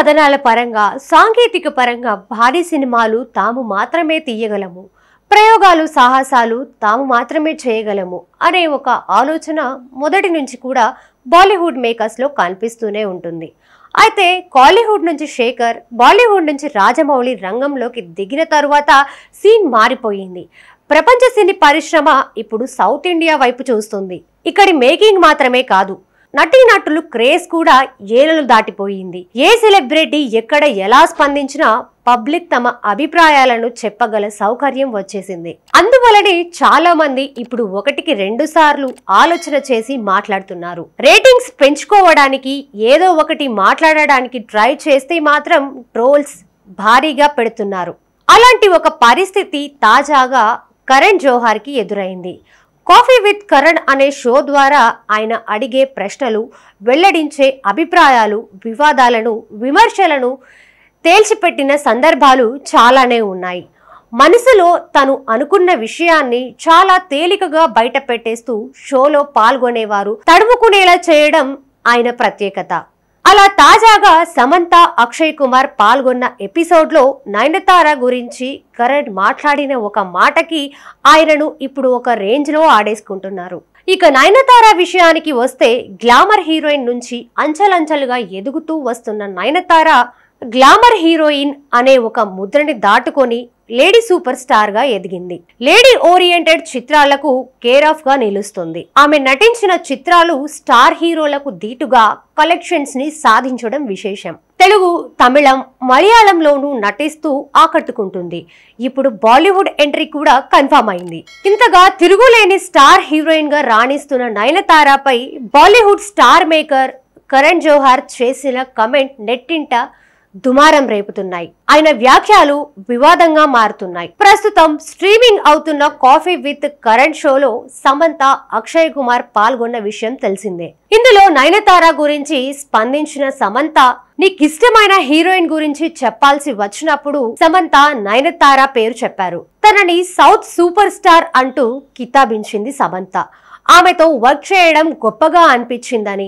కథనాల పరంగా సాంకేతిక పరంగా భారీ సినిమాలు తాము మాత్రమే తీయగలము ప్రయోగాలు సాహసాలు తాము మాత్రమే చేయగలము అనే ఒక ఆలోచన మొదటి నుంచి కూడా బాలీవుడ్ మేకర్స్లో కనిపిస్తూనే ఉంటుంది అయితే కాలీవుడ్ నుంచి శేఖర్ బాలీవుడ్ నుంచి రాజమౌళి రంగంలోకి దిగిన తరువాత సీన్ మారిపోయింది ప్రపంచ సినీ పరిశ్రమ ఇప్పుడు సౌత్ ఇండియా వైపు చూస్తుంది ఇక్కడి మేకింగ్ మాత్రమే కాదు నటీనటులు క్రేజ్ కూడా ఏలలు దాటిపోయింది ఏ సెలబ్రిటీ ఎక్కడ ఎలా స్పందించినా పబ్లిక్ తమ అభిప్రాయాలను చెప్పగల సౌకర్యం వచ్చేసింది అందువలనే చాలా మంది ఇప్పుడు ఒకటికి రెండు సార్లు ఆలోచన చేసి మాట్లాడుతున్నారు రేటింగ్స్ పెంచుకోవడానికి ఏదో ఒకటి మాట్లాడడానికి ట్రై చేస్తే మాత్రం ట్రోల్స్ భారీగా పెడుతున్నారు అలాంటి ఒక పరిస్థితి తాజాగా కరణ్ జోహార్కి ఎదురైంది కాఫీ విత్ కరణ్ అనే షో ద్వారా ఆయన అడిగే ప్రశ్నలు వెల్లడించే అభిప్రాయాలు వివాదాలను విమర్శలను తేల్చిపెట్టిన సందర్భాలు చాలానే ఉన్నాయి మనసులో తను అనుకున్న విషయాన్ని చాలా తేలికగా బయట పెట్టేస్తూ షోలో పాల్గొనేవారు తడుముకునేలా చేయడం ఆయన ప్రత్యేకత అలా తాజాగా సమంత అక్షయ్ కుమార్ పాల్గొన్న ఎపిసోడ్లో నయనతార గురించి కరణ్ మాట్లాడిన ఒక మాటకి ఆయనను ఇప్పుడు ఒక రేంజ్లో ఆడేసుకుంటున్నారు ఇక నయనతార విషయానికి వస్తే గ్లామర్ హీరోయిన్ నుంచి అంచలంచలుగా ఎదుగుతూ వస్తున్న నయనతార గ్లామర్ హీరోయిన్ అనే ఒక ముద్రని దాటుకొని లేడీ సూపర్ స్టార్ గా ఎదిగింది లేడీ ఓరియంటెడ్ చిత్రాలకు కేర్ ఆఫ్ గా నిలుస్తుంది ఆమె నటించిన చిత్రాలు స్టార్ హీరోలకు ధీటుగా కలెక్షన్స్ ని సాధించడం విశేషం తెలుగు తమిళం మలయాళంలోనూ నటిస్తూ ఆకట్టుకుంటుంది ఇప్పుడు బాలీవుడ్ ఎంట్రీ కూడా కన్ఫామ్ అయింది ఇంతగా తిరుగులేని స్టార్ హీరోయిన్ గా రాణిస్తున్న నయనతారపై Bollywood star maker Karan Johar చేసిన కమెంట్ నెట్టింట దుమారం రేపుతున్నాయి ఆయన వ్యాఖ్యలు వివాదంగా మారుతున్నాయి ప్రస్తుతం స్ట్రీమింగ్ అవుతున్న కాఫీ విత్ కరెంట్ షోలో సమంత అక్షయ్ కుమార్ పాల్గొన్న విషయం తెలిసిందే ఇందులో నయనతార గురించి స్పందించిన సమంత నీకిష్టమైన హీరోయిన్ గురించి చెప్పాల్సి వచ్చినప్పుడు సమంత నయనతార పేరు చెప్పారు తనని సౌత్ సూపర్ స్టార్ అంటూ కితాబించింది సమంత ఆమెతో వర్క్ చేయడం గొప్పగా అనిపించిందని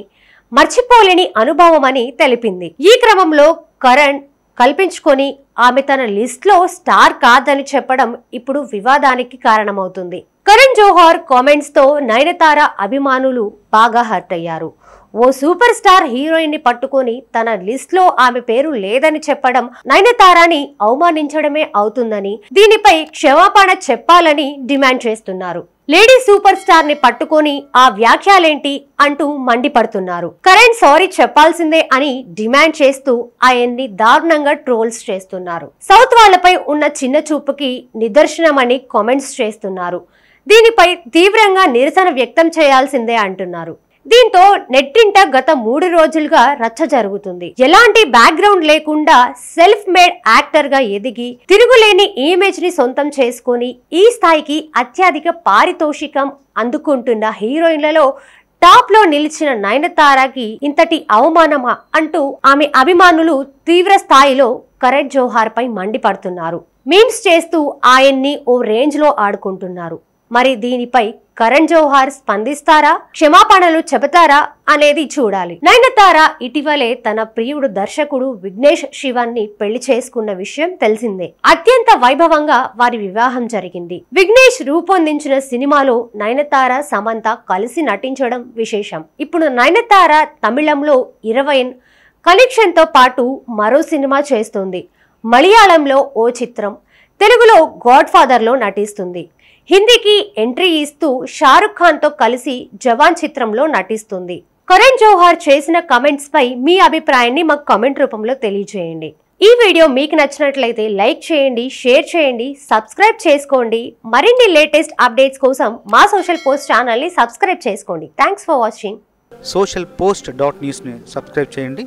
మర్చిపోలేని అనుభవమని తెలిపింది ఈ క్రమంలో కరణ్ కల్పించుకొని ఆమె తన లిస్ట్లో స్టార్ కాదని చెప్పడం ఇప్పుడు వివాదానికి కారణమవుతుంది కరణ్ జోహార్ కామెంట్స్తో నయనతార అభిమానులు బాగా హర్ట్ అయ్యారు ఓ సూపర్ స్టార్ హీరోయిన్ని పట్టుకొని తన లిస్ట్లో ఆమె పేరు లేదని చెప్పడం నయనతారాని అవమానించడమే అవుతుందని దీనిపై క్షమాపణ చెప్పాలని డిమాండ్ చేస్తున్నారు లేడీ సూపర్ స్టార్ ని పట్టుకొని ఆ వ్యాఖ్యలేంటి అంటూ మండిపడుతున్నారు కరెంట్ సారీ చెప్పాల్సిందే అని డిమాండ్ చేస్తూ ఆయన్ని దారుణంగా ట్రోల్స్ చేస్తున్నారు సౌత్ వాళ్లపై ఉన్న చిన్న చూపుకి నిదర్శనమని కామెంట్స్ చేస్తున్నారు దీనిపై తీవ్రంగా నిరసన వ్యక్తం చేయాల్సిందే అంటున్నారు దీంతో నెట్టింట గత మూడు రోజులుగా రచ్చ జరుగుతుంది ఎలాంటి బ్యాక్గ్రౌండ్ లేకుండా సెల్ఫ్ మేడ్ యాక్టర్ గా ఎదిగి తిరుగులేని ఇమేజ్ ని సొంతం చేసుకొని ఈ స్థాయికి అత్యధిక పారితోషికం అందుకుంటున్న హీరోయిన్లలో టాప్ లో నిలిచిన నయనతారాకి ఇంతటి అవమానమా అంటూ ఆమె అభిమానులు తీవ్ర స్థాయిలో కరెట్ జోహార్ పై మండిపడుతున్నారు మీమ్స్ చేస్తూ ఆయన్ని ఓ రేంజ్ లో ఆడుకుంటున్నారు మరి దీనిపై కరణ్ జోహార్ స్పందిస్తారా క్షమాపణలు చెబుతారా అనేది చూడాలి నయనతార ఇటీవలే తన ప్రియుడు దర్శకుడు విఘ్నేష్ శివాన్ని పెళ్లి చేసుకున్న విషయం తెలిసిందే అత్యంత వైభవంగా వారి వివాహం జరిగింది విఘ్నేష్ రూపొందించిన సినిమాలో నయనతార సమంత కలిసి నటించడం విశేషం ఇప్పుడు నయనతార తమిళంలో ఇరవై తో పాటు మరో సినిమా చేస్తుంది మలయాళంలో ఓ చిత్రం తెలుగులో గాడ్ లో నటిస్తుంది హిందీకి ఎంట్రీ ఇస్తూ షారుఖ్ ఖాన్తో కలిసి జవాన్ చిత్రంలో నటిస్తుంది కరణ్ జోహార్ చేసిన కమెంట్స్ పై మీ అభిప్రాయాన్ని మాకు కమెంట్ రూపంలో తెలియజేయండి ఈ వీడియో మీకు నచ్చినట్లయితే లైక్ చేయండి షేర్ చేయండి సబ్స్క్రైబ్ చేసుకోండి మరిన్ని లేటెస్ట్ అప్డేట్స్ కోసం మా సోషల్ పోస్ట్ ఛానల్ని సబ్స్క్రైబ్ చేసుకోండి thanks for watching social post dot న్యూస్ని సబ్స్క్రైబ్ చేయండి